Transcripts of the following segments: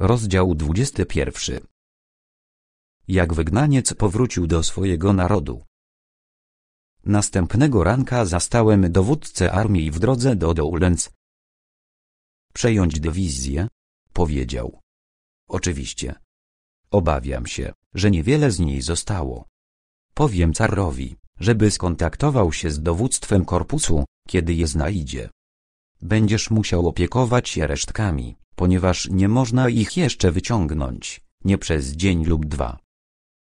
Rozdział 21 Jak wygnaniec powrócił do swojego narodu. Następnego ranka zastałem dowódcę armii w drodze do Doulens. Przejąć dywizję? Powiedział. Oczywiście. Obawiam się, że niewiele z niej zostało. Powiem carowi, żeby skontaktował się z dowództwem korpusu, kiedy je znajdzie. Będziesz musiał opiekować się resztkami, ponieważ nie można ich jeszcze wyciągnąć, nie przez dzień lub dwa.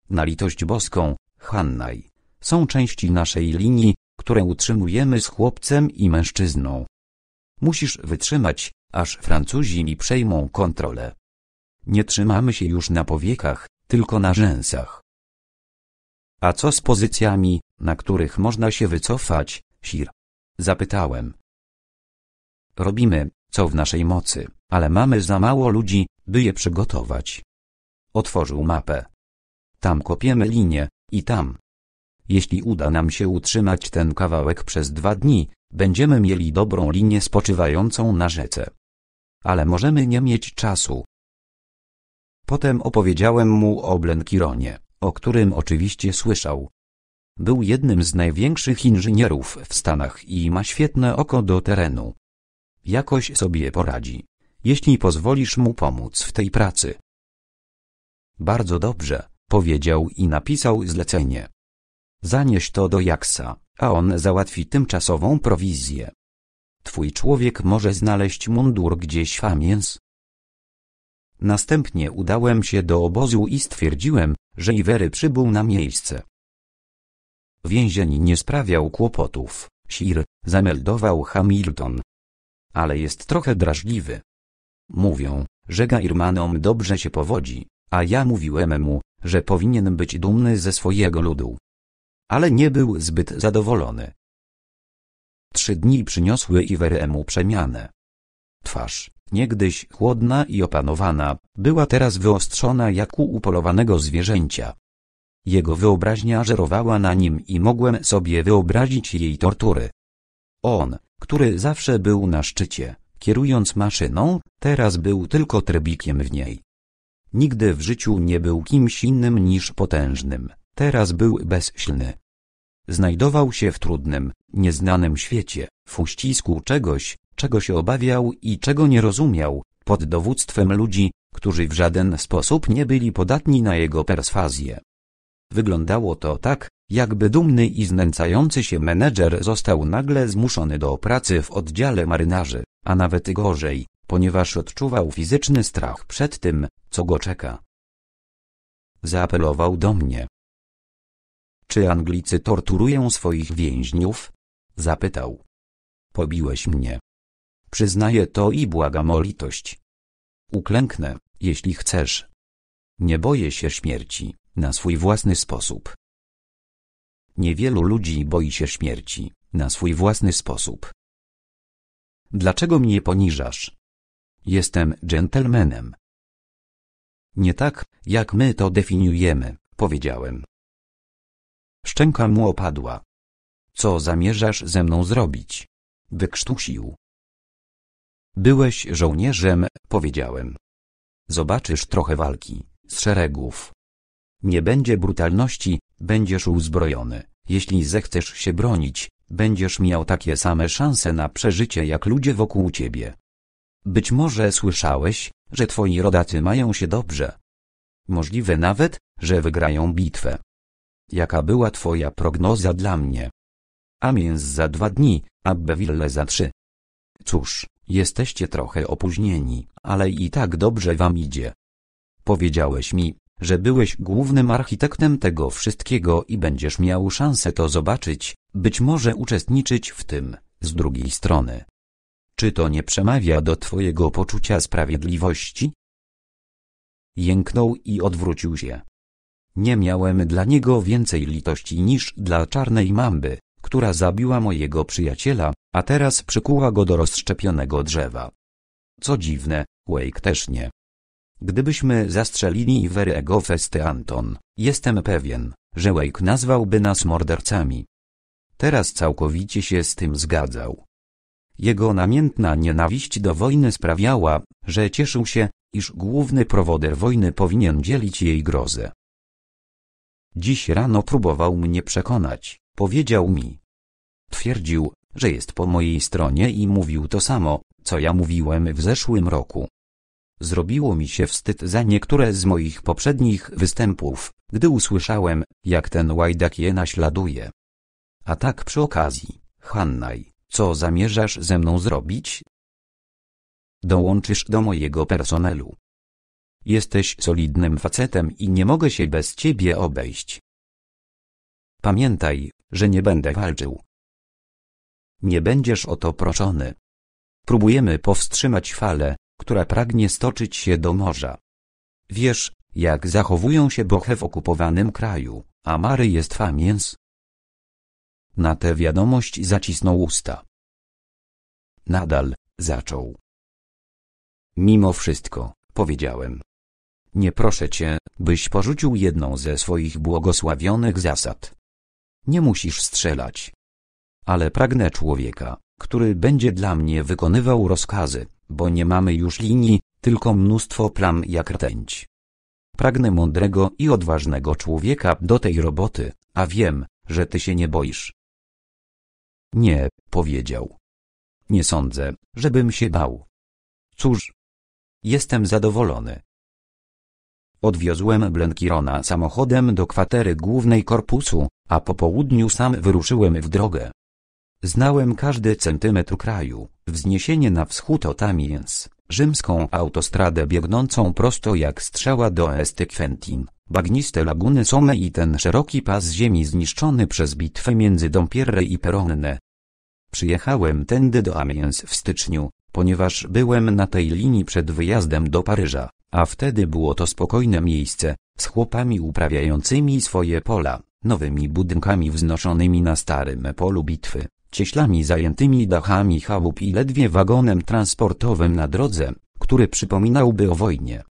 Na litość boską, Hannaj, są części naszej linii, które utrzymujemy z chłopcem i mężczyzną. Musisz wytrzymać, aż Francuzi mi przejmą kontrolę. Nie trzymamy się już na powiekach, tylko na rzęsach. A co z pozycjami, na których można się wycofać, Sir? Zapytałem. Robimy, co w naszej mocy, ale mamy za mało ludzi, by je przygotować. Otworzył mapę. Tam kopiemy linię, i tam. Jeśli uda nam się utrzymać ten kawałek przez dwa dni, będziemy mieli dobrą linię spoczywającą na rzece. Ale możemy nie mieć czasu. Potem opowiedziałem mu o Blenkironie, o którym oczywiście słyszał. Był jednym z największych inżynierów w Stanach i ma świetne oko do terenu. Jakoś sobie poradzi, jeśli pozwolisz mu pomóc w tej pracy. Bardzo dobrze, powiedział i napisał zlecenie. Zanieś to do Jaksa, a on załatwi tymczasową prowizję. Twój człowiek może znaleźć mundur gdzieś w Amiens. Następnie udałem się do obozu i stwierdziłem, że Iwery przybył na miejsce. Więzień nie sprawiał kłopotów, Sir, zameldował Hamilton, ale jest trochę drażliwy. Mówią, że Gairmanom dobrze się powodzi, a ja mówiłem mu, że powinien być dumny ze swojego ludu. Ale nie był zbyt zadowolony. Trzy dni przyniosły Iweremu przemianę. Twarz, niegdyś chłodna i opanowana, była teraz wyostrzona jak u upolowanego zwierzęcia. Jego wyobraźnia żerowała na nim i mogłem sobie wyobrazić jej tortury. On, który zawsze był na szczycie, kierując maszyną, teraz był tylko trybikiem w niej. Nigdy w życiu nie był kimś innym niż potężnym, teraz był bezsilny. Znajdował się w trudnym, nieznanym świecie, w uścisku czegoś, czego się obawiał i czego nie rozumiał, pod dowództwem ludzi, którzy w żaden sposób nie byli podatni na jego perswazję. Wyglądało to tak, jakby dumny i znęcający się menedżer został nagle zmuszony do pracy w oddziale marynarzy, a nawet gorzej, ponieważ odczuwał fizyczny strach przed tym, co go czeka. Zaapelował do mnie. Czy Anglicy torturują swoich więźniów? Zapytał. Pobiłeś mnie. Przyznaję to i błagam o litość. Uklęknę, jeśli chcesz. Nie boję się śmierci na swój własny sposób. Niewielu ludzi boi się śmierci, na swój własny sposób. Dlaczego mnie poniżasz? Jestem dżentelmenem. Nie tak, jak my to definiujemy, powiedziałem. Szczęka mu opadła. Co zamierzasz ze mną zrobić? Wykrztusił. Byłeś żołnierzem, powiedziałem. Zobaczysz trochę walki, z szeregów, nie będzie brutalności, będziesz uzbrojony. Jeśli zechcesz się bronić, będziesz miał takie same szanse na przeżycie jak ludzie wokół ciebie. Być może słyszałeś, że twoi rodacy mają się dobrze. Możliwe nawet, że wygrają bitwę. Jaka była twoja prognoza dla mnie? Amiens za dwa dni, a beville za trzy. Cóż, jesteście trochę opóźnieni, ale i tak dobrze wam idzie. Powiedziałeś mi, że byłeś głównym architektem tego wszystkiego i będziesz miał szansę to zobaczyć, być może uczestniczyć w tym, z drugiej strony. Czy to nie przemawia do twojego poczucia sprawiedliwości? Jęknął i odwrócił się. Nie miałem dla niego więcej litości niż dla czarnej mamby, która zabiła mojego przyjaciela, a teraz przykuła go do rozszczepionego drzewa. Co dziwne, Wake też nie. Gdybyśmy zastrzelili Iwerego Festy Anton, jestem pewien, że Wake nazwałby nas mordercami. Teraz całkowicie się z tym zgadzał. Jego namiętna nienawiść do wojny sprawiała, że cieszył się, iż główny prowoder wojny powinien dzielić jej grozę. Dziś rano próbował mnie przekonać, powiedział mi. Twierdził, że jest po mojej stronie i mówił to samo, co ja mówiłem w zeszłym roku. Zrobiło mi się wstyd za niektóre z moich poprzednich występów, gdy usłyszałem, jak ten łajdak je naśladuje. A tak przy okazji, Hannaj, co zamierzasz ze mną zrobić? Dołączysz do mojego personelu. Jesteś solidnym facetem i nie mogę się bez ciebie obejść. Pamiętaj, że nie będę walczył. Nie będziesz o to proszony. Próbujemy powstrzymać falę, która pragnie stoczyć się do morza. Wiesz, jak zachowują się bohe w okupowanym kraju, a Mary jest famiens? Na tę wiadomość zacisnął usta. Nadal, zaczął. Mimo wszystko, powiedziałem. Nie proszę cię, byś porzucił jedną ze swoich błogosławionych zasad. Nie musisz strzelać. Ale pragnę człowieka, który będzie dla mnie wykonywał rozkazy, bo nie mamy już linii, tylko mnóstwo plam jak rtęć. Pragnę mądrego i odważnego człowieka do tej roboty, a wiem, że ty się nie boisz. Nie, powiedział. Nie sądzę, żebym się bał. Cóż, jestem zadowolony. Odwiozłem Blenkirona samochodem do kwatery głównej korpusu, a po południu sam wyruszyłem w drogę. Znałem każdy centymetr kraju, wzniesienie na wschód od Amiens, rzymską autostradę biegnącą prosto jak strzała do Estekwentin, bagniste laguny Somme i ten szeroki pas ziemi zniszczony przez bitwę między Dompierre i Peronne. Przyjechałem tędy do Amiens w styczniu, ponieważ byłem na tej linii przed wyjazdem do Paryża, a wtedy było to spokojne miejsce, z chłopami uprawiającymi swoje pola, nowymi budynkami wznoszonymi na starym polu bitwy, cieślami zajętymi dachami chałup i ledwie wagonem transportowym na drodze, który przypominałby o wojnie.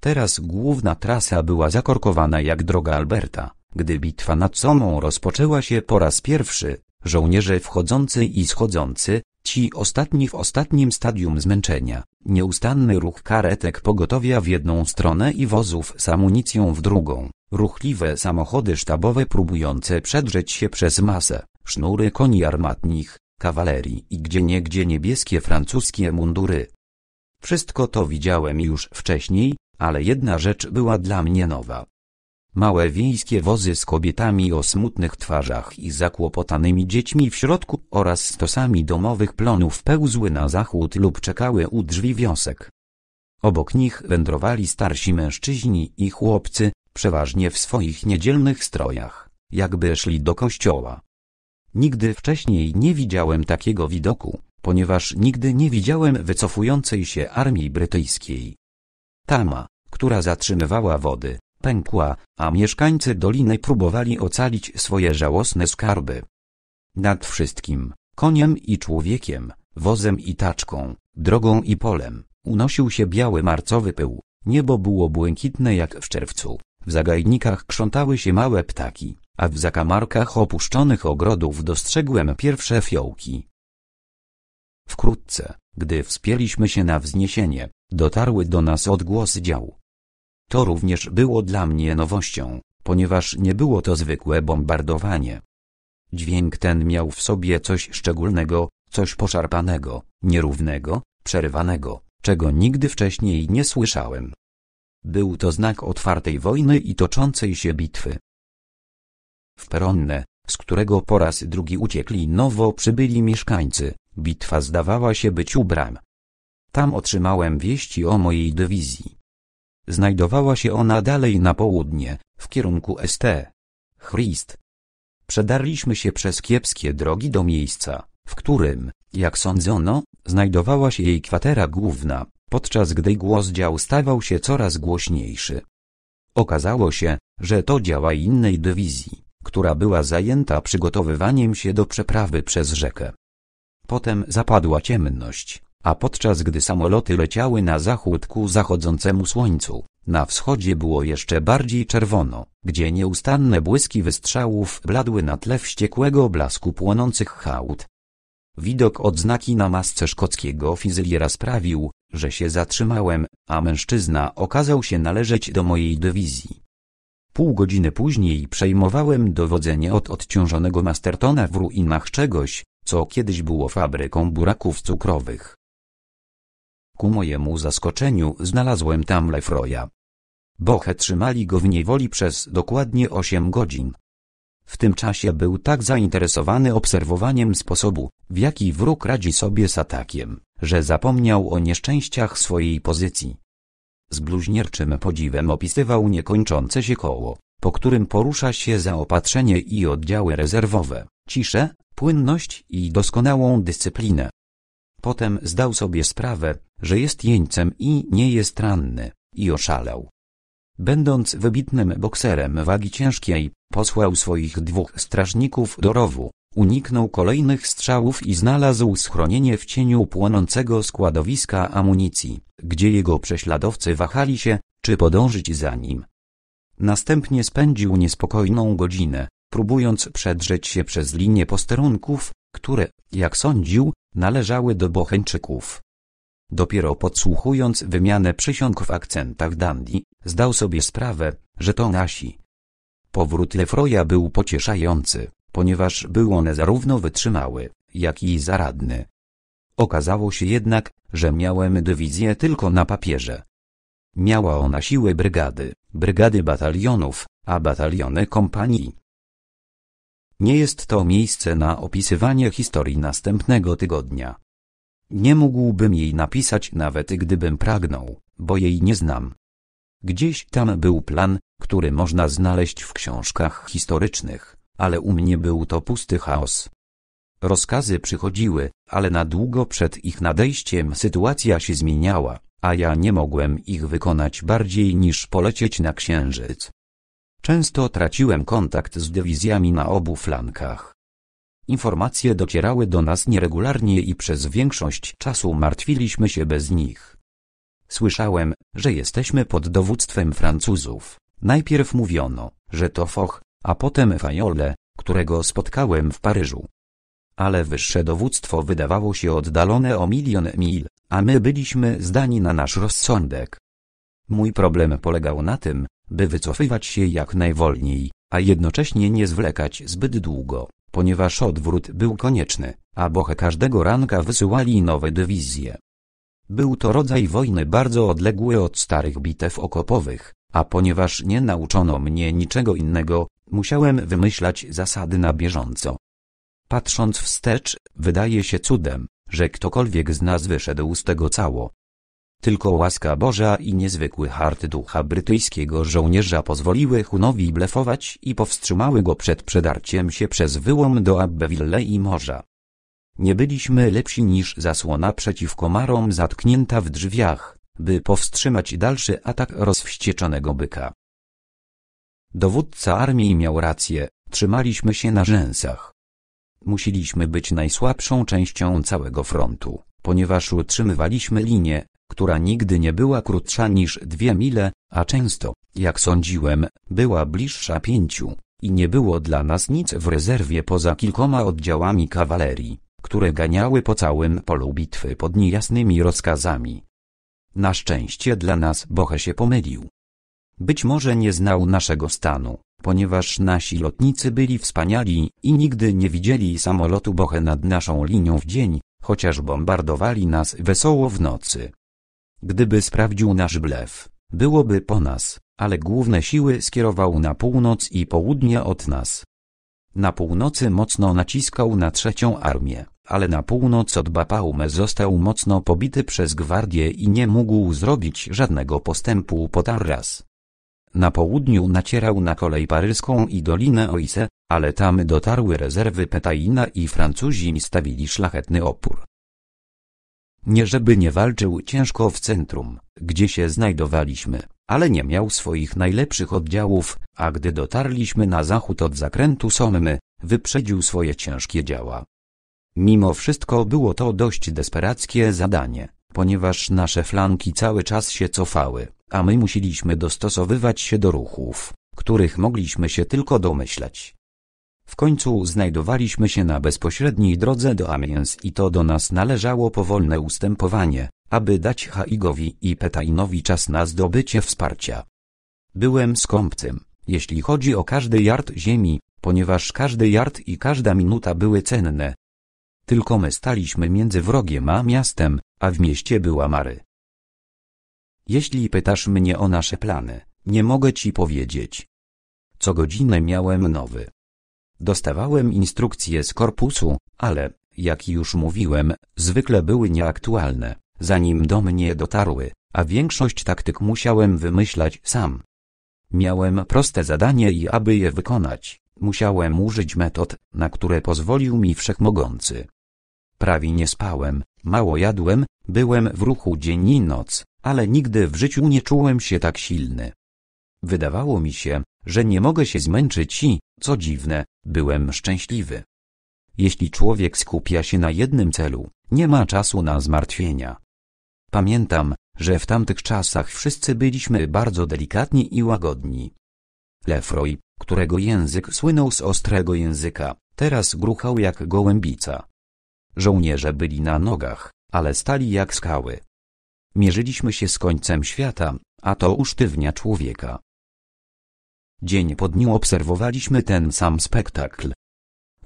Teraz główna trasa była zakorkowana jak droga Alberta. Gdy bitwa nad Somą rozpoczęła się po raz pierwszy, żołnierze wchodzący i schodzący, ci ostatni w ostatnim stadium zmęczenia, nieustanny ruch karetek pogotowia w jedną stronę i wozów z amunicją w drugą, ruchliwe samochody sztabowe próbujące przedrzeć się przez masę sznury koni armatnich, kawalerii i gdzieniegdzie niebieskie francuskie mundury. Wszystko to widziałem już wcześniej, ale jedna rzecz była dla mnie nowa. Małe wiejskie wozy z kobietami o smutnych twarzach i zakłopotanymi dziećmi w środku oraz stosami domowych plonów pełzły na zachód lub czekały u drzwi wiosek. Obok nich wędrowali starsi mężczyźni i chłopcy, przeważnie w swoich niedzielnych strojach, jakby szli do kościoła. Nigdy wcześniej nie widziałem takiego widoku, ponieważ nigdy nie widziałem wycofującej się armii brytyjskiej. Tama, która zatrzymywała wody, pękła, a mieszkańcy doliny próbowali ocalić swoje żałosne skarby. Nad wszystkim, koniem i człowiekiem, wozem i taczką, drogą i polem, unosił się biały marcowy pył, niebo było błękitne jak w czerwcu, w zagajnikach krzątały się małe ptaki a w zakamarkach opuszczonych ogrodów dostrzegłem pierwsze fiołki. Wkrótce, gdy wspięliśmy się na wzniesienie, dotarły do nas odgłosy dział. To również było dla mnie nowością, ponieważ nie było to zwykłe bombardowanie. Dźwięk ten miał w sobie coś szczególnego, coś poszarpanego, nierównego, przerwanego, czego nigdy wcześniej nie słyszałem. Był to znak otwartej wojny i toczącej się bitwy, w z którego po raz drugi uciekli nowo przybyli mieszkańcy, bitwa zdawała się być ubram. Tam otrzymałem wieści o mojej dywizji. Znajdowała się ona dalej na południe, w kierunku St. Christ. Przedarliśmy się przez kiepskie drogi do miejsca, w którym, jak sądzono, znajdowała się jej kwatera główna, podczas gdy głos dział stawał się coraz głośniejszy. Okazało się, że to działa innej dywizji która była zajęta przygotowywaniem się do przeprawy przez rzekę. Potem zapadła ciemność, a podczas gdy samoloty leciały na zachód ku zachodzącemu słońcu, na wschodzie było jeszcze bardziej czerwono, gdzie nieustanne błyski wystrzałów bladły na tle wściekłego blasku płonących hałd. Widok odznaki na masce szkockiego fizyliera sprawił, że się zatrzymałem, a mężczyzna okazał się należeć do mojej dywizji. Pół godziny później przejmowałem dowodzenie od odciążonego Mastertona w ruinach czegoś, co kiedyś było fabryką buraków cukrowych. Ku mojemu zaskoczeniu znalazłem tam Lefroya. Boche trzymali go w niewoli przez dokładnie 8 godzin. W tym czasie był tak zainteresowany obserwowaniem sposobu, w jaki wróg radzi sobie z atakiem, że zapomniał o nieszczęściach swojej pozycji, z bluźnierczym podziwem opisywał niekończące się koło, po którym porusza się zaopatrzenie i oddziały rezerwowe, ciszę, płynność i doskonałą dyscyplinę. Potem zdał sobie sprawę, że jest jeńcem i nie jest ranny, i oszalał. Będąc wybitnym bokserem wagi ciężkiej, posłał swoich dwóch strażników do rowu, Uniknął kolejnych strzałów i znalazł schronienie w cieniu płonącego składowiska amunicji, gdzie jego prześladowcy wahali się, czy podążyć za nim. Następnie spędził niespokojną godzinę, próbując przedrzeć się przez linię posterunków, które, jak sądził, należały do Bocheńczyków. Dopiero podsłuchując wymianę przysiąg w akcentach Dandi, zdał sobie sprawę, że to nasi. Powrót Lefroja był pocieszający, ponieważ był one zarówno wytrzymały, jak i zaradny. Okazało się jednak, że miałem dywizję tylko na papierze. Miała ona siły brygady, brygady batalionów, a bataliony kompanii. Nie jest to miejsce na opisywanie historii następnego tygodnia. Nie mógłbym jej napisać nawet gdybym pragnął, bo jej nie znam. Gdzieś tam był plan, który można znaleźć w książkach historycznych ale u mnie był to pusty chaos. Rozkazy przychodziły, ale na długo przed ich nadejściem sytuacja się zmieniała, a ja nie mogłem ich wykonać bardziej niż polecieć na księżyc. Często traciłem kontakt z dywizjami na obu flankach. Informacje docierały do nas nieregularnie i przez większość czasu martwiliśmy się bez nich. Słyszałem, że jesteśmy pod dowództwem Francuzów. Najpierw mówiono, że to Foch, a potem Fajole, którego spotkałem w Paryżu. Ale wyższe dowództwo wydawało się oddalone o milion mil, a my byliśmy zdani na nasz rozsądek. Mój problem polegał na tym, by wycofywać się jak najwolniej, a jednocześnie nie zwlekać zbyt długo, ponieważ odwrót był konieczny, a boche każdego ranka wysyłali nowe dywizje. Był to rodzaj wojny bardzo odległy od starych bitew okopowych, a ponieważ nie nauczono mnie niczego innego, musiałem wymyślać zasady na bieżąco. Patrząc wstecz, wydaje się cudem, że ktokolwiek z nas wyszedł z tego cało. Tylko łaska Boża i niezwykły hart ducha brytyjskiego żołnierza pozwoliły Hunowi blefować i powstrzymały go przed przedarciem się przez wyłom do Abbeville i morza. Nie byliśmy lepsi niż zasłona przeciwko marom zatknięta w drzwiach, by powstrzymać dalszy atak rozwścieczonego byka. Dowódca armii miał rację, trzymaliśmy się na rzęsach. Musieliśmy być najsłabszą częścią całego frontu, ponieważ utrzymywaliśmy linię, która nigdy nie była krótsza niż dwie mile, a często, jak sądziłem, była bliższa pięciu, i nie było dla nas nic w rezerwie poza kilkoma oddziałami kawalerii, które ganiały po całym polu bitwy pod niejasnymi rozkazami. Na szczęście dla nas Boche się pomylił. Być może nie znał naszego stanu, ponieważ nasi lotnicy byli wspaniali i nigdy nie widzieli samolotu Boche nad naszą linią w dzień, chociaż bombardowali nas wesoło w nocy. Gdyby sprawdził nasz blef, byłoby po nas, ale główne siły skierował na północ i południe od nas. Na północy mocno naciskał na trzecią armię ale na północ od Bapaume został mocno pobity przez gwardię i nie mógł zrobić żadnego postępu po Tarras. Na południu nacierał na kolej paryską i Dolinę Oise, ale tam dotarły rezerwy Petaina i Francuzi stawili szlachetny opór. Nie żeby nie walczył ciężko w centrum, gdzie się znajdowaliśmy, ale nie miał swoich najlepszych oddziałów, a gdy dotarliśmy na zachód od zakrętu Sommy, wyprzedził swoje ciężkie działa, Mimo wszystko było to dość desperackie zadanie, ponieważ nasze flanki cały czas się cofały, a my musieliśmy dostosowywać się do ruchów, których mogliśmy się tylko domyśleć. W końcu znajdowaliśmy się na bezpośredniej drodze do Amiens i to do nas należało powolne ustępowanie, aby dać Haigowi i Petainowi czas na zdobycie wsparcia. Byłem skąpcym, jeśli chodzi o każdy jard ziemi, ponieważ każdy jard i każda minuta były cenne, tylko my staliśmy między wrogiem a miastem, a w mieście była Mary. Jeśli pytasz mnie o nasze plany, nie mogę ci powiedzieć. Co godzinę miałem nowy. Dostawałem instrukcje z korpusu, ale, jak już mówiłem, zwykle były nieaktualne, zanim do mnie dotarły, a większość taktyk musiałem wymyślać sam. Miałem proste zadanie i aby je wykonać, musiałem użyć metod, na które pozwolił mi wszechmogący. Prawie nie spałem, mało jadłem, byłem w ruchu dzień i noc, ale nigdy w życiu nie czułem się tak silny. Wydawało mi się, że nie mogę się zmęczyć i, co dziwne, byłem szczęśliwy. Jeśli człowiek skupia się na jednym celu, nie ma czasu na zmartwienia. Pamiętam, że w tamtych czasach wszyscy byliśmy bardzo delikatni i łagodni. Lefroy, którego język słynął z ostrego języka, teraz gruchał jak gołębica. Żołnierze byli na nogach, ale stali jak skały. Mierzyliśmy się z końcem świata, a to usztywnia człowieka. Dzień po dniu obserwowaliśmy ten sam spektakl.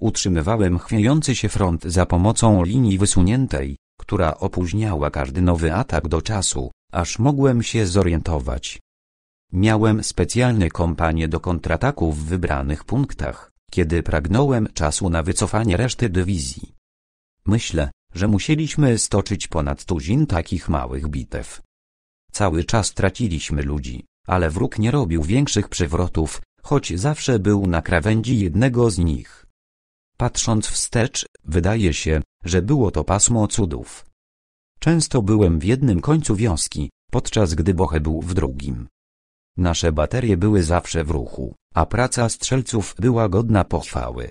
Utrzymywałem chwiejący się front za pomocą linii wysuniętej, która opóźniała każdy nowy atak do czasu, aż mogłem się zorientować. Miałem specjalne kompanie do kontrataku w wybranych punktach, kiedy pragnąłem czasu na wycofanie reszty dywizji. Myślę, że musieliśmy stoczyć ponad tuzin takich małych bitew. Cały czas traciliśmy ludzi, ale wróg nie robił większych przywrotów, choć zawsze był na krawędzi jednego z nich. Patrząc wstecz, wydaje się, że było to pasmo cudów. Często byłem w jednym końcu wioski, podczas gdy Boche był w drugim. Nasze baterie były zawsze w ruchu, a praca strzelców była godna pochwały.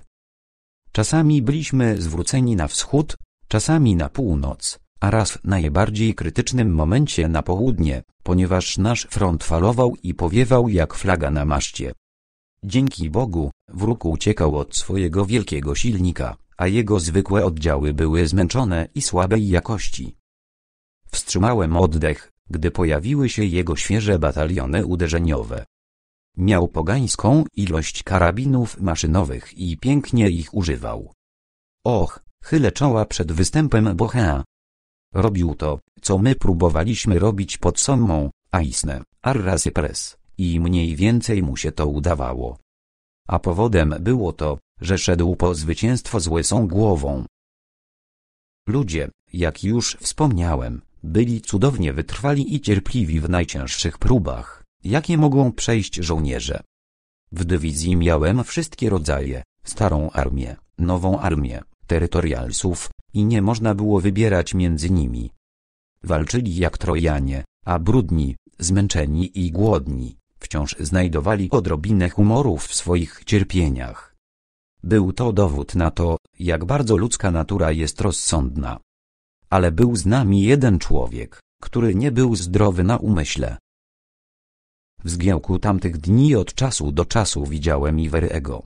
Czasami byliśmy zwróceni na wschód, czasami na północ, a raz w najbardziej krytycznym momencie na południe, ponieważ nasz front falował i powiewał jak flaga na maszcie. Dzięki Bogu, wróg uciekał od swojego wielkiego silnika, a jego zwykłe oddziały były zmęczone i słabej jakości. Wstrzymałem oddech, gdy pojawiły się jego świeże bataliony uderzeniowe. Miał pogańską ilość karabinów maszynowych i pięknie ich używał. Och, chylę czoła przed występem Bocha. Robił to, co my próbowaliśmy robić pod Sommą, Aisne, Arrasy Press, i mniej więcej mu się to udawało. A powodem było to, że szedł po zwycięstwo z łysą głową. Ludzie, jak już wspomniałem, byli cudownie wytrwali i cierpliwi w najcięższych próbach jakie mogą przejść żołnierze. W dywizji miałem wszystkie rodzaje, starą armię, nową armię, terytorialsów, i nie można było wybierać między nimi. Walczyli jak Trojanie, a brudni, zmęczeni i głodni, wciąż znajdowali odrobinę humoru w swoich cierpieniach. Był to dowód na to, jak bardzo ludzka natura jest rozsądna. Ale był z nami jeden człowiek, który nie był zdrowy na umyśle, w zgiełku tamtych dni od czasu do czasu widziałem Iwerego.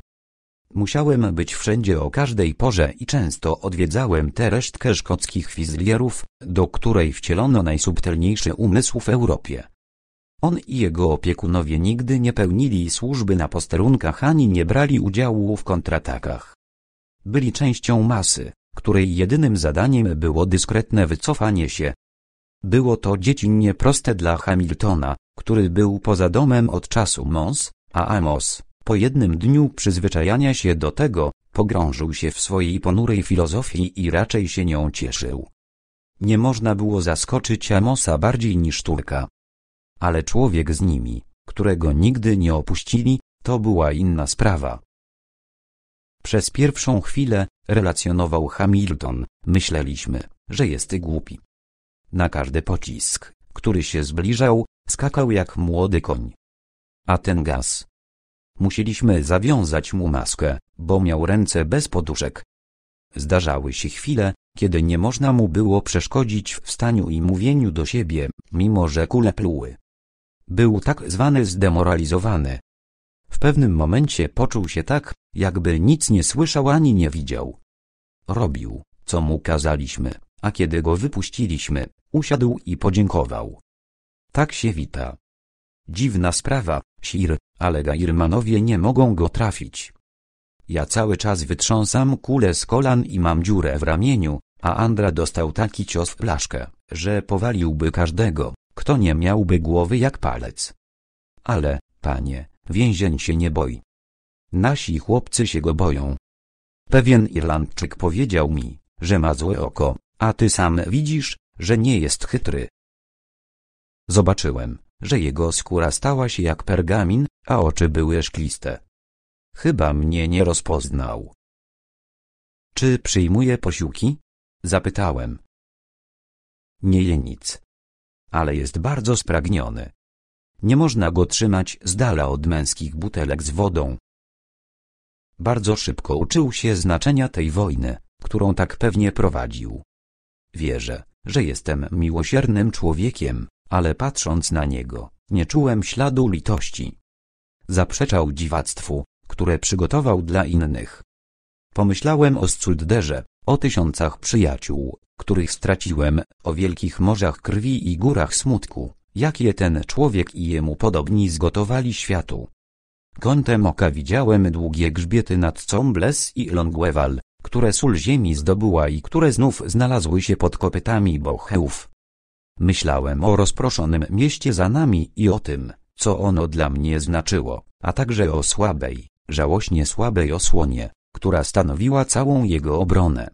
Musiałem być wszędzie o każdej porze i często odwiedzałem tę resztkę szkockich fizjerów, do której wcielono najsubtelniejszy umysł w Europie. On i jego opiekunowie nigdy nie pełnili służby na posterunkach ani nie brali udziału w kontratakach. Byli częścią masy, której jedynym zadaniem było dyskretne wycofanie się, było to dziecinnie proste dla Hamiltona, który był poza domem od czasu Mons, a Amos, po jednym dniu przyzwyczajania się do tego, pogrążył się w swojej ponurej filozofii i raczej się nią cieszył. Nie można było zaskoczyć Amosa bardziej niż Turka. Ale człowiek z nimi, którego nigdy nie opuścili, to była inna sprawa. Przez pierwszą chwilę, relacjonował Hamilton, myśleliśmy, że jest głupi. Na każdy pocisk, który się zbliżał, skakał jak młody koń. A ten gaz. Musieliśmy zawiązać mu maskę, bo miał ręce bez poduszek. Zdarzały się chwile, kiedy nie można mu było przeszkodzić w staniu i mówieniu do siebie, mimo że kule pluły. Był tak zwany zdemoralizowany. W pewnym momencie poczuł się tak, jakby nic nie słyszał ani nie widział. Robił, co mu kazaliśmy, a kiedy go wypuściliśmy, Usiadł i podziękował. Tak się wita. Dziwna sprawa, Sir, ale Gairmanowie nie mogą go trafić. Ja cały czas wytrząsam kulę z kolan i mam dziurę w ramieniu, a Andra dostał taki cios w blaszkę, że powaliłby każdego, kto nie miałby głowy jak palec. Ale, panie, więzień się nie boi. Nasi chłopcy się go boją. Pewien Irlandczyk powiedział mi, że ma złe oko, a ty sam widzisz, że nie jest chytry. Zobaczyłem, że jego skóra stała się jak pergamin, a oczy były szkliste. Chyba mnie nie rozpoznał. Czy przyjmuje posiłki? Zapytałem. Nie je nic. Ale jest bardzo spragniony. Nie można go trzymać z dala od męskich butelek z wodą. Bardzo szybko uczył się znaczenia tej wojny, którą tak pewnie prowadził. Wierzę, że jestem miłosiernym człowiekiem, ale patrząc na niego, nie czułem śladu litości. Zaprzeczał dziwactwu, które przygotował dla innych. Pomyślałem o Scudderze, o tysiącach przyjaciół, których straciłem, o wielkich morzach krwi i górach smutku, jakie ten człowiek i jemu podobni zgotowali światu. Kątem oka widziałem długie grzbiety nad Combles i Longueval, które sól ziemi zdobyła i które znów znalazły się pod kopytami bocheów. Myślałem o rozproszonym mieście za nami i o tym, co ono dla mnie znaczyło, a także o słabej, żałośnie słabej osłonie, która stanowiła całą jego obronę.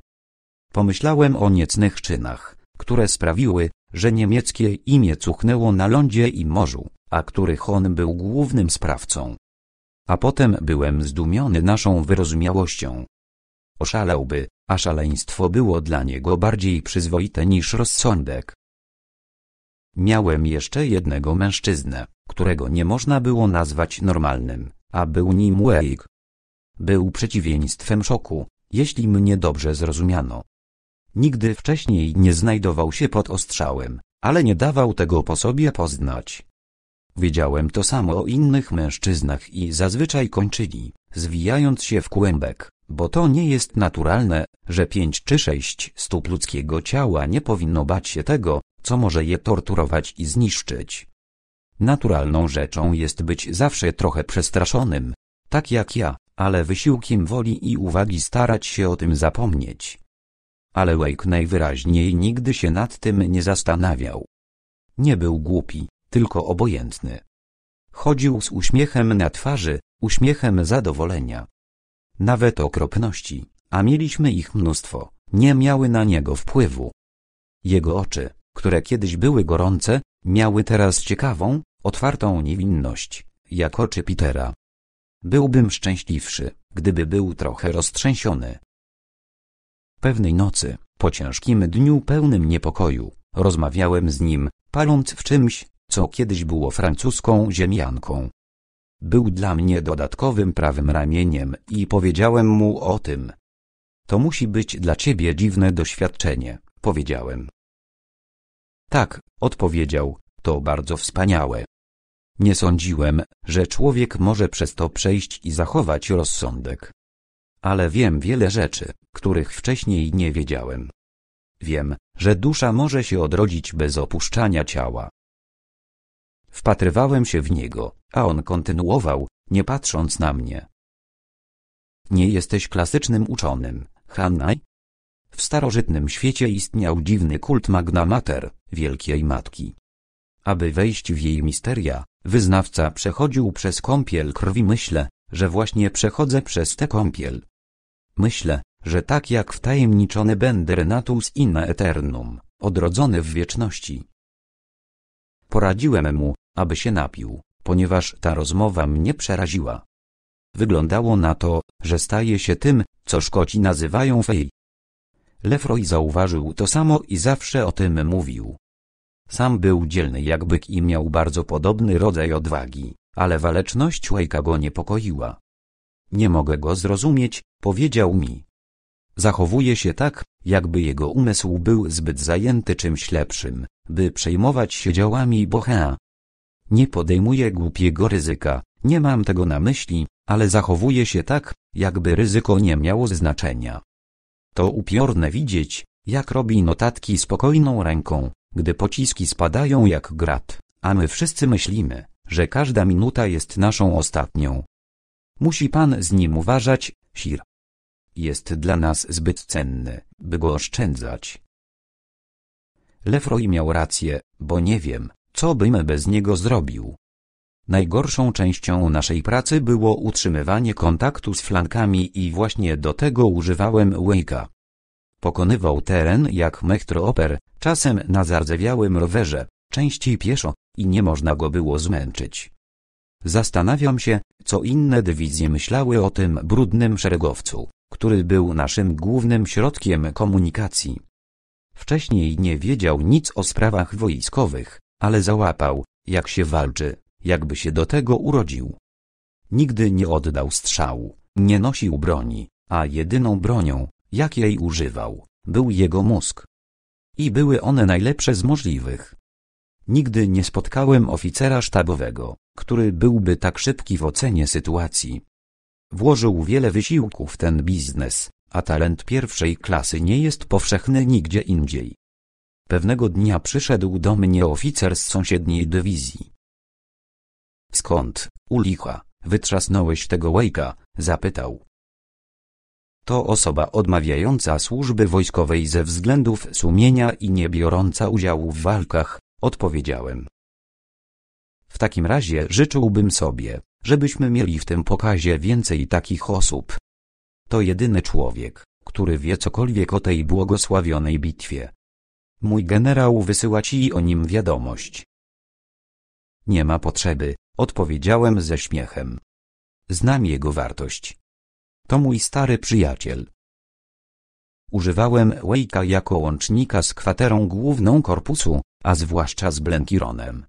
Pomyślałem o niecnych czynach, które sprawiły, że niemieckie imię cuchnęło na lądzie i morzu, a których on był głównym sprawcą. A potem byłem zdumiony naszą wyrozumiałością, Oszalałby, a szaleństwo było dla niego bardziej przyzwoite niż rozsądek. Miałem jeszcze jednego mężczyznę, którego nie można było nazwać normalnym, a był nim Wake. Był przeciwieństwem szoku, jeśli mnie dobrze zrozumiano. Nigdy wcześniej nie znajdował się pod ostrzałem, ale nie dawał tego po sobie poznać. Wiedziałem to samo o innych mężczyznach i zazwyczaj kończyli, zwijając się w kłębek, bo to nie jest naturalne, że pięć czy sześć stóp ludzkiego ciała nie powinno bać się tego, co może je torturować i zniszczyć. Naturalną rzeczą jest być zawsze trochę przestraszonym, tak jak ja, ale wysiłkiem woli i uwagi starać się o tym zapomnieć. Ale Wake najwyraźniej nigdy się nad tym nie zastanawiał. Nie był głupi, tylko obojętny. Chodził z uśmiechem na twarzy, uśmiechem zadowolenia nawet okropności, a mieliśmy ich mnóstwo, nie miały na niego wpływu. Jego oczy, które kiedyś były gorące, miały teraz ciekawą, otwartą niewinność, jak oczy Petera. Byłbym szczęśliwszy, gdyby był trochę roztrzęsiony. Pewnej nocy, po ciężkim dniu pełnym niepokoju, rozmawiałem z nim, paląc w czymś, co kiedyś było francuską ziemianką. Był dla mnie dodatkowym prawym ramieniem i powiedziałem mu o tym. To musi być dla ciebie dziwne doświadczenie, powiedziałem. Tak, odpowiedział, to bardzo wspaniałe. Nie sądziłem, że człowiek może przez to przejść i zachować rozsądek. Ale wiem wiele rzeczy, których wcześniej nie wiedziałem. Wiem, że dusza może się odrodzić bez opuszczania ciała. Wpatrywałem się w niego, a on kontynuował, nie patrząc na mnie. Nie jesteś klasycznym uczonym, Hannaj? W starożytnym świecie istniał dziwny kult Magna Mater, Wielkiej Matki. Aby wejść w jej misteria, wyznawca przechodził przez kąpiel krwi. Myślę, że właśnie przechodzę przez tę kąpiel. Myślę, że tak jak wtajemniczony będę Renatus in Eternum, odrodzony w wieczności. Poradziłem mu, aby się napił, ponieważ ta rozmowa mnie przeraziła. Wyglądało na to, że staje się tym, co Szkoci nazywają fej. Lefroy zauważył to samo i zawsze o tym mówił. Sam był dzielny jak byk i miał bardzo podobny rodzaj odwagi, ale waleczność Wake'a go niepokoiła. Nie mogę go zrozumieć, powiedział mi. Zachowuje się tak, jakby jego umysł był zbyt zajęty czymś lepszym, by przejmować się działami Bohea. Nie podejmuję głupiego ryzyka, nie mam tego na myśli, ale zachowuję się tak, jakby ryzyko nie miało znaczenia. To upiorne widzieć, jak robi notatki spokojną ręką, gdy pociski spadają jak grat, a my wszyscy myślimy, że każda minuta jest naszą ostatnią. Musi pan z nim uważać, Sir. Jest dla nas zbyt cenny, by go oszczędzać. Lefroy miał rację, bo nie wiem, co bym bez niego zrobił. Najgorszą częścią naszej pracy było utrzymywanie kontaktu z flankami i właśnie do tego używałem Wake'a. Pokonywał teren jak mechtrooper, czasem na zardzewiałym rowerze, częściej pieszo, i nie można go było zmęczyć. Zastanawiam się, co inne dywizje myślały o tym brudnym szeregowcu, który był naszym głównym środkiem komunikacji. Wcześniej nie wiedział nic o sprawach wojskowych, ale załapał, jak się walczy, jakby się do tego urodził. Nigdy nie oddał strzału, nie nosił broni, a jedyną bronią, jak jej używał, był jego mózg. I były one najlepsze z możliwych. Nigdy nie spotkałem oficera sztabowego, który byłby tak szybki w ocenie sytuacji. Włożył wiele wysiłków w ten biznes, a talent pierwszej klasy nie jest powszechny nigdzie indziej. Pewnego dnia przyszedł do mnie oficer z sąsiedniej dywizji. Skąd, ulicha, wytrzasnąłeś tego łejka? zapytał. To osoba odmawiająca służby wojskowej ze względów sumienia i nie biorąca udziału w walkach, odpowiedziałem. W takim razie życzyłbym sobie, żebyśmy mieli w tym pokazie więcej takich osób. To jedyny człowiek, który wie cokolwiek o tej błogosławionej bitwie, Mój generał wysyła ci o nim wiadomość. Nie ma potrzeby, odpowiedziałem ze śmiechem. Znam jego wartość. To mój stary przyjaciel. Używałem Wake'a jako łącznika z kwaterą główną korpusu, a zwłaszcza z Blenkironem.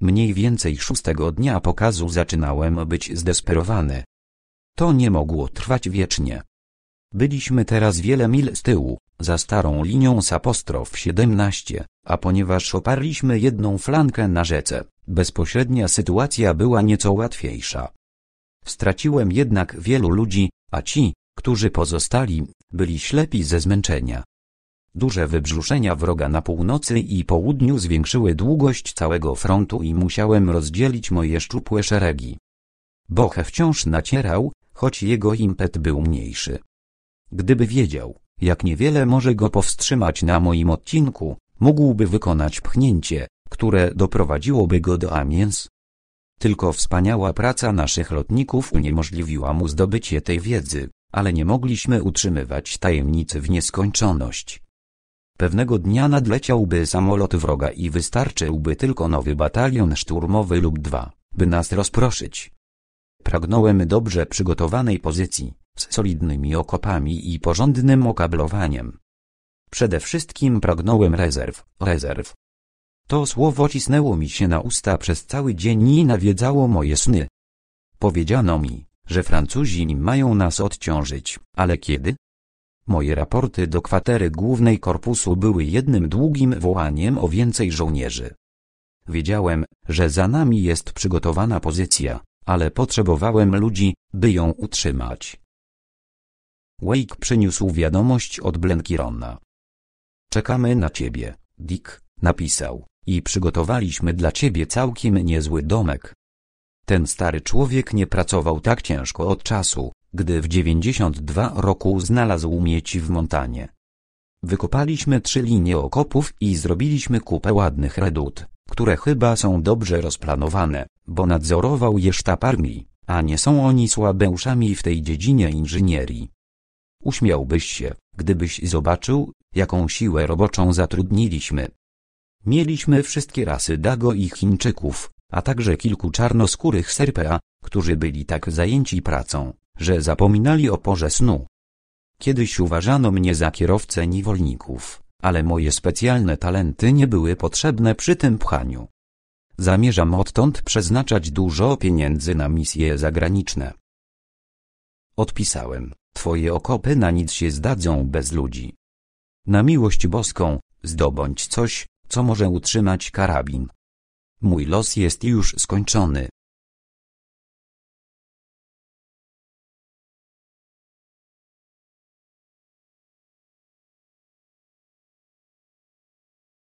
Mniej więcej szóstego dnia pokazu zaczynałem być zdesperowany. To nie mogło trwać wiecznie. Byliśmy teraz wiele mil z tyłu, za starą linią z apostrof 17, a ponieważ oparliśmy jedną flankę na rzece, bezpośrednia sytuacja była nieco łatwiejsza. Straciłem jednak wielu ludzi, a ci, którzy pozostali, byli ślepi ze zmęczenia. Duże wybrzuszenia wroga na północy i południu zwiększyły długość całego frontu i musiałem rozdzielić moje szczupłe szeregi. Boche wciąż nacierał, choć jego impet był mniejszy. Gdyby wiedział, jak niewiele może go powstrzymać na moim odcinku, mógłby wykonać pchnięcie, które doprowadziłoby go do Amiens. Tylko wspaniała praca naszych lotników uniemożliwiła mu zdobycie tej wiedzy, ale nie mogliśmy utrzymywać tajemnicy w nieskończoność. Pewnego dnia nadleciałby samolot wroga i wystarczyłby tylko nowy batalion szturmowy lub dwa, by nas rozproszyć. Pragnąłem dobrze przygotowanej pozycji, z solidnymi okopami i porządnym okablowaniem. Przede wszystkim pragnąłem rezerw, rezerw. To słowo cisnęło mi się na usta przez cały dzień i nawiedzało moje sny. Powiedziano mi, że Francuzi mają nas odciążyć, ale kiedy? Moje raporty do kwatery głównej korpusu były jednym długim wołaniem o więcej żołnierzy. Wiedziałem, że za nami jest przygotowana pozycja, ale potrzebowałem ludzi, by ją utrzymać. Wake przyniósł wiadomość od Blenkirona. Czekamy na ciebie, Dick, napisał, i przygotowaliśmy dla ciebie całkiem niezły domek. Ten stary człowiek nie pracował tak ciężko od czasu, gdy w 92 roku znalazł mieć w Montanie. Wykopaliśmy trzy linie okopów i zrobiliśmy kupę ładnych redut, które chyba są dobrze rozplanowane, bo nadzorował je sztab armii, a nie są oni słabeuszami w tej dziedzinie inżynierii. Uśmiałbyś się, gdybyś zobaczył, jaką siłę roboczą zatrudniliśmy. Mieliśmy wszystkie rasy Dago i Chińczyków, a także kilku czarnoskórych Serpea, którzy byli tak zajęci pracą, że zapominali o porze snu. Kiedyś uważano mnie za kierowcę niewolników, ale moje specjalne talenty nie były potrzebne przy tym pchaniu. Zamierzam odtąd przeznaczać dużo pieniędzy na misje zagraniczne. Odpisałem, twoje okopy na nic się zdadzą bez ludzi. Na miłość boską, zdobądź coś, co może utrzymać karabin. Mój los jest już skończony.